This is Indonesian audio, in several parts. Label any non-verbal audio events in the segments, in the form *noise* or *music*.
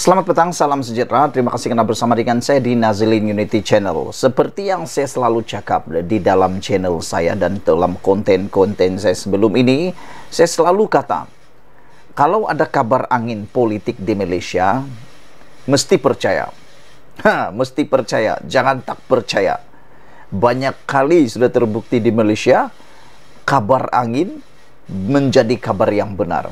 Selamat petang, salam sejahtera. Terima kasih karena bersama dengan saya di Nazilin Unity Channel. Seperti yang saya selalu cakap di dalam channel saya dan dalam konten-konten saya sebelum ini, saya selalu kata, kalau ada kabar angin politik di Malaysia, mesti percaya. Ha, mesti percaya, jangan tak percaya. Banyak kali sudah terbukti di Malaysia, kabar angin menjadi kabar yang benar.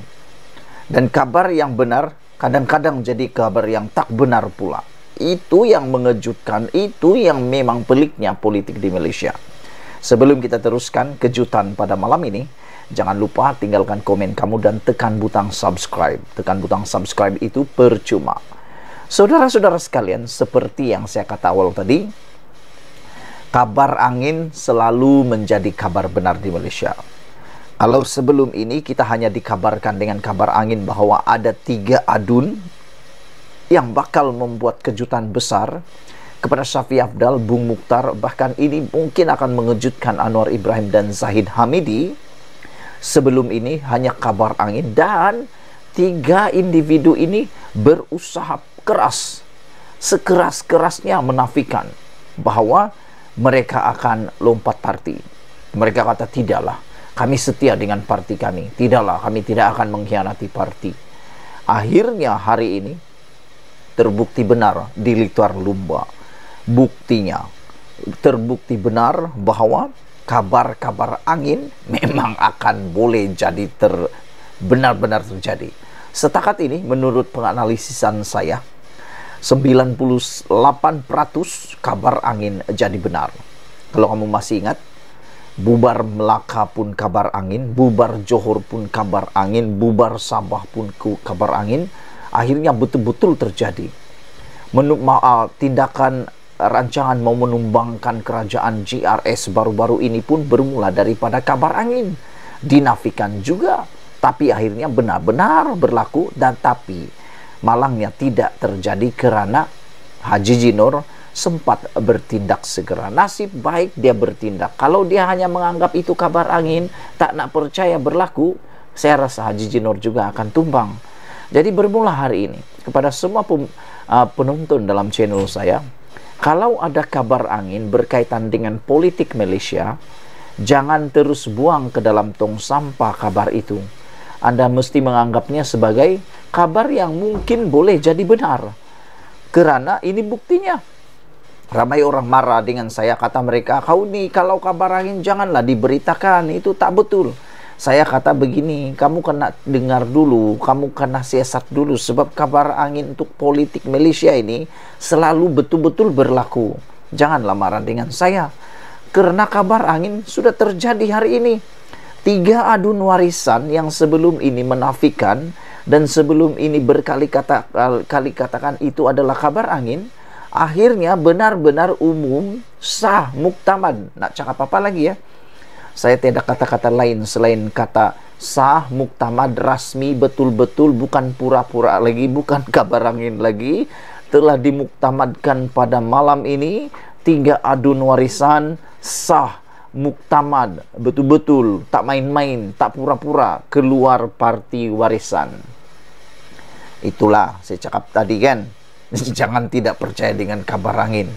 Dan kabar yang benar kadang-kadang jadi kabar yang tak benar pula. Itu yang mengejutkan, itu yang memang peliknya politik di Malaysia. Sebelum kita teruskan kejutan pada malam ini, jangan lupa tinggalkan komen kamu dan tekan butang subscribe. Tekan butang subscribe itu percuma. Saudara-saudara sekalian, seperti yang saya kata awal tadi, kabar angin selalu menjadi kabar benar di Malaysia. Kalau sebelum ini kita hanya dikabarkan dengan kabar angin bahwa ada tiga adun yang bakal membuat kejutan besar kepada Syafi Afdal, Bung Mukhtar, bahkan ini mungkin akan mengejutkan Anwar Ibrahim dan Zahid Hamidi. Sebelum ini hanya kabar angin dan tiga individu ini berusaha keras, sekeras-kerasnya menafikan bahwa mereka akan lompat parti. Mereka kata tidaklah, kami setia dengan parti kami. Tidaklah, kami tidak akan mengkhianati parti. Akhirnya hari ini terbukti benar di Lituar Lumba. Buktinya terbukti benar bahwa kabar-kabar angin *laughs* memang akan boleh jadi ter benar-benar terjadi. Setakat ini menurut penganalisisan saya 98% kabar angin jadi benar. Kalau kamu masih ingat, Bubar Melaka pun kabar angin, bubar Johor pun kabar angin, bubar Sabah pun kabar angin. Akhirnya betul-betul terjadi. Menurut maaf, tindakan rancangan mau menumbangkan kerajaan GRS baru-baru ini pun bermula daripada kabar angin. Dinafikan juga, tapi akhirnya benar-benar berlaku dan tapi malangnya tidak terjadi kerana Haji Jinur sempat bertindak segera. Nasib baik dia bertindak. Kalau dia hanya menganggap itu kabar angin, tak nak percaya berlaku, saya rasa Haji Jinur juga akan tumbang. Jadi bermula hari ini kepada semua uh, penonton dalam channel saya, kalau ada kabar angin berkaitan dengan politik Malaysia, jangan terus buang ke dalam tong sampah kabar itu. Anda mesti menganggapnya sebagai kabar yang mungkin boleh jadi benar. Kerana ini buktinya Ramai orang marah dengan saya, kata mereka, kau nih kalau kabar angin janganlah diberitakan, itu tak betul. Saya kata begini, kamu kena dengar dulu, kamu kena siasat dulu, sebab kabar angin untuk politik Malaysia ini selalu betul-betul berlaku. Janganlah marah dengan saya, karena kabar angin sudah terjadi hari ini. Tiga adun warisan yang sebelum ini menafikan dan sebelum ini berkali kata kali katakan itu adalah kabar angin, akhirnya benar-benar umum sah muktamad. Nak cakap apa lagi ya? Saya tidak kata-kata lain selain kata sah, muktamad, rasmi, betul-betul, bukan pura-pura lagi, bukan *laughs* kabarangin lagi. Telah dimuktamadkan pada malam ini tiga adun warisan sah, muktamad, betul-betul, tak main-main, tak pura-pura, keluar parti warisan. Itulah saya cakap tadi kan *laughs* jangan tidak percaya dengan kabar angin.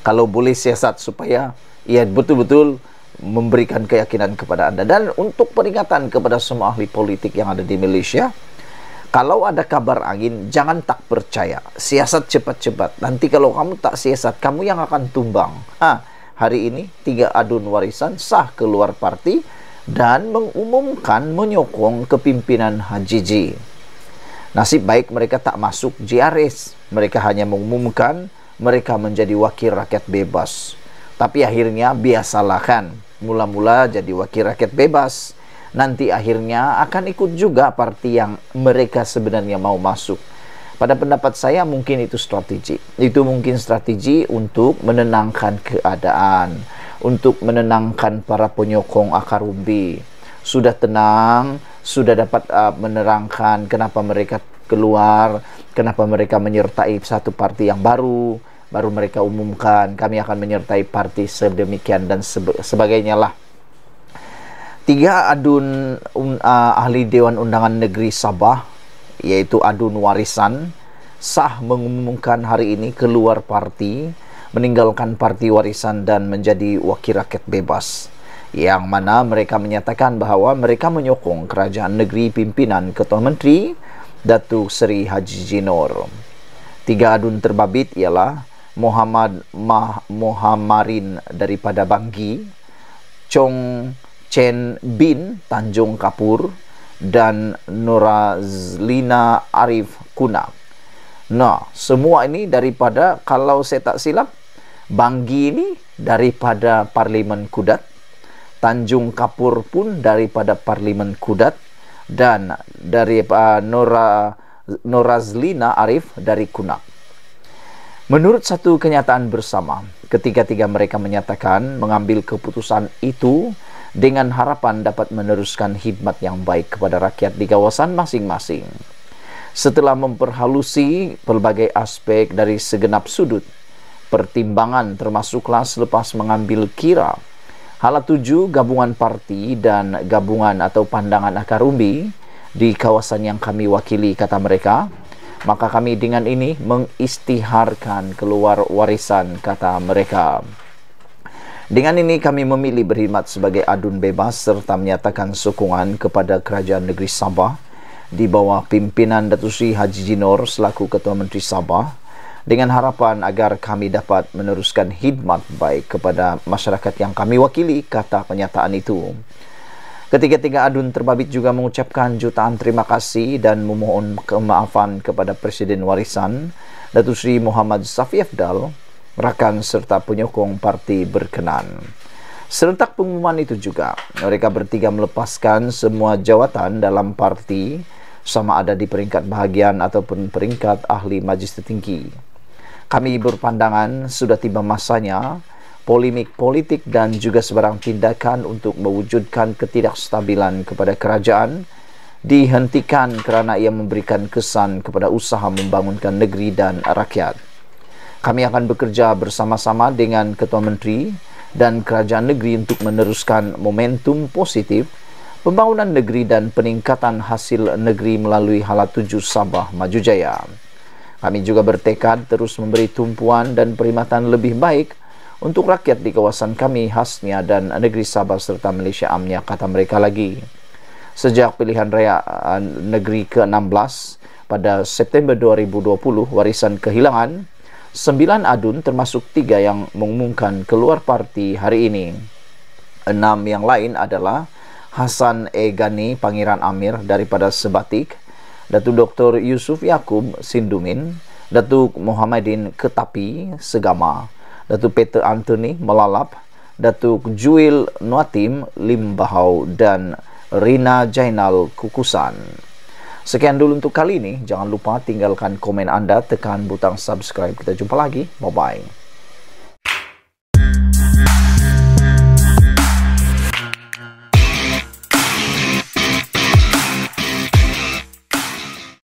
Kalau boleh siasat supaya ia betul-betul memberikan keyakinan kepada Anda. Dan untuk peringatan kepada semua ahli politik yang ada di Malaysia, kalau ada kabar angin, jangan tak percaya. Siasat cepat-cepat. Nanti kalau kamu tak siasat, kamu yang akan tumbang. Ha, hari ini, tiga adun warisan sah keluar parti dan mengumumkan menyokong kepimpinan Haji Ji. Nasib baik mereka tak masuk JRS mereka hanya mengumumkan mereka menjadi wakil rakyat bebas. Tapi akhirnya biasalah kan, mula-mula jadi wakil rakyat bebas. Nanti akhirnya akan ikut juga parti yang mereka sebenarnya mau masuk. Pada pendapat saya mungkin itu strategi. Itu mungkin strategi untuk menenangkan keadaan, untuk menenangkan para penyokong akar umbi sudah tenang, sudah dapat uh, menerangkan kenapa mereka keluar, kenapa mereka menyertai satu parti yang baru, baru mereka umumkan kami akan menyertai parti sedemikian dan sebe sebagainya lah. Tiga adun um, uh, ahli Dewan Undangan Negeri Sabah yaitu adun warisan sah mengumumkan hari ini keluar parti, meninggalkan parti warisan dan menjadi wakil rakyat bebas. yang mana mereka menyatakan bahawa mereka menyokong kerajaan negeri pimpinan Ketua Menteri Datuk Seri Haji Jinor. Tiga adun terbabit ialah Muhammad Mah Muhammarin daripada Bangi, Chong Chen Bin Tanjung Kapur dan Nurazlina Arif Kuna. Nah, semua ini daripada kalau saya tak silap Bangi ini daripada Parlimen Kudat Tanjung Kapur pun daripada Parlimen Kudat dan dari uh, Nora Norazlina Arif dari Kunak. Menurut satu kenyataan bersama, ketiga-tiga mereka menyatakan mengambil keputusan itu dengan harapan dapat meneruskan khidmat yang baik kepada rakyat di kawasan masing-masing. Setelah memperhalusi pelbagai aspek dari segenap sudut, pertimbangan termasuklah selepas mengambil kira Hala tuju gabungan parti dan gabungan atau pandangan akar umbi di kawasan yang kami wakili kata mereka maka kami dengan ini mengistiharkan keluar warisan kata mereka dengan ini kami memilih berkhidmat sebagai adun bebas serta menyatakan sokongan kepada Kerajaan Negeri Sabah di bawah pimpinan Datu Seri Haji Jinor selaku Ketua Menteri Sabah dengan harapan agar kami dapat meneruskan khidmat baik kepada masyarakat yang kami wakili, kata kenyataan itu. Ketiga-tiga adun terbabit juga mengucapkan jutaan terima kasih dan memohon kemaafan kepada Presiden Warisan, Datuk Sri Muhammad Safi Afdal, rakan serta penyokong parti berkenan. Serentak pengumuman itu juga, mereka bertiga melepaskan semua jawatan dalam parti, sama ada di peringkat bahagian ataupun peringkat ahli majlis tertinggi. kami berpandangan sudah tiba masanya polemik politik dan juga sebarang tindakan untuk mewujudkan ketidakstabilan kepada kerajaan dihentikan kerana ia memberikan kesan kepada usaha membangunkan negeri dan rakyat. Kami akan bekerja bersama-sama dengan Ketua Menteri dan Kerajaan Negeri untuk meneruskan momentum positif pembangunan negeri dan peningkatan hasil negeri melalui Hala Sabah Maju Jaya. Kami juga bertekad terus memberi tumpuan dan perkhidmatan lebih baik untuk rakyat di kawasan kami khasnya dan negeri Sabah serta Malaysia amnya kata mereka lagi. Sejak pilihan raya eh, negeri ke-16 pada September 2020 warisan kehilangan, sembilan adun termasuk tiga yang mengumumkan keluar parti hari ini. Enam yang lain adalah Hasan Egani Pangeran Amir daripada Sebatik, Datuk Dr. Yusuf Yaakob Sindumin, Datuk Muhammadin Ketapi Segama, Datuk Peter Anthony Melalap, Datuk Juil Nuatim Limbahau dan Rina Jainal Kukusan. Sekian dulu untuk kali ini. Jangan lupa tinggalkan komen anda, tekan butang subscribe. Kita jumpa lagi. Bye-bye.